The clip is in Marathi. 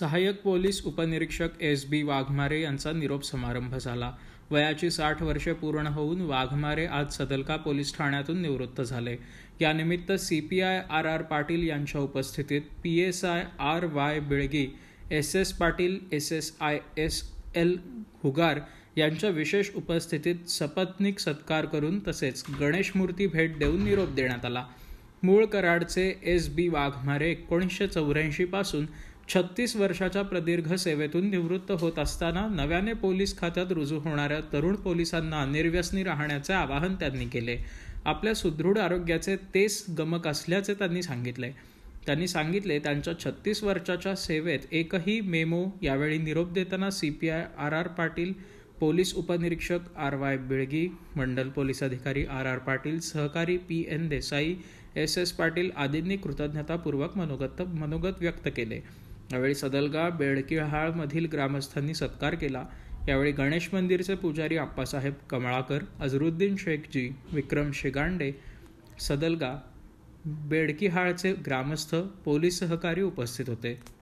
सहाय्यक पोलीस उपनिरीक्षक एस बी वाघमारे यांचा निरोप समारंभ झाला वयाची साठ वर्षे पूर्ण होऊन वाघमारे आज सदलका पोलीस ठाण्यातून निवृत्त झाले यानिमित्त C P I R R Patil यांच्या उपस्थितीत P S I R Y Bilagi S S Patil S S I S L Hugar यांच्या विशेष उपस्थितीत सपत्निक सत्कार करून तसेच गणेश मूर्ती भेट देऊन निरोप देण्यात आला मूळ कराडचे एस बी वाघमारे एकोणीसशे चौऱ्याऐंशी पासून छत्तीस वर्षाच्या प्रदीर्घ सेवेतून निवृत्त होत असताना नव्याने पोलीस खात्यात रुजू होणाऱ्या तरुण पोलिसांना निर्व्यसनी राहण्याचे आवाहन त्यांनी केले आपल्या सुदृढ आरोग्याचे तेच गमक असल्याचे त्यांनी सांगितले त्यांनी सांगितले त्यांच्या छत्तीस वर्षाच्या सेवेत एकही मेमो यावेळी निरोप देताना C P I R R Patil police उपनिरीक्षक आर वाय बिळगी मंडल पोलीस अधिकारी आर आर पाटील सहकारी P N Desai S S Patil आदींनी कृतज्ञतापूर्वक मनोगत मनोगत व्यक्त केले यावेळी सदलगा मधील ग्रामस्थांनी सत्कार केला यावेळी गणेश मंदिरचे पुजारी आप्पासाहेब कमळाकर अझरुद्दीन शेखजी विक्रम शेगांडे सदलगा बेडकीहाळचे ग्रामस्थ पोलीस सहकारी उपस्थित होते